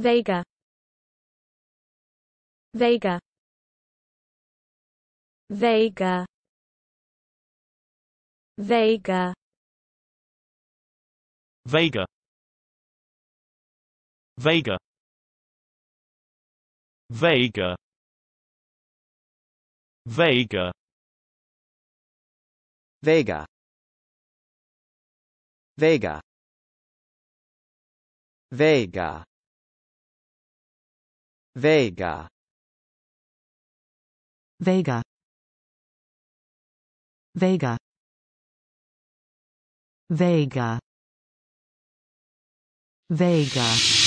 Vega Vega Vega Vega Vega Vega Vega Vega Vega Vega Vega Vega Vega Vega Vega Vega